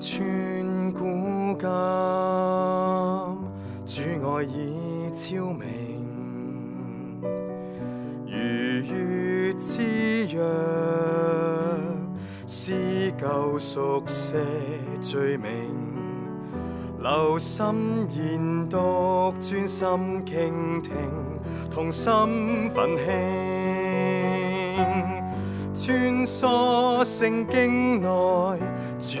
穿古今，主爱已昭明。如月之约，思旧熟写罪名。留心研读，专心倾听，同心奋兴，穿梭圣经内，主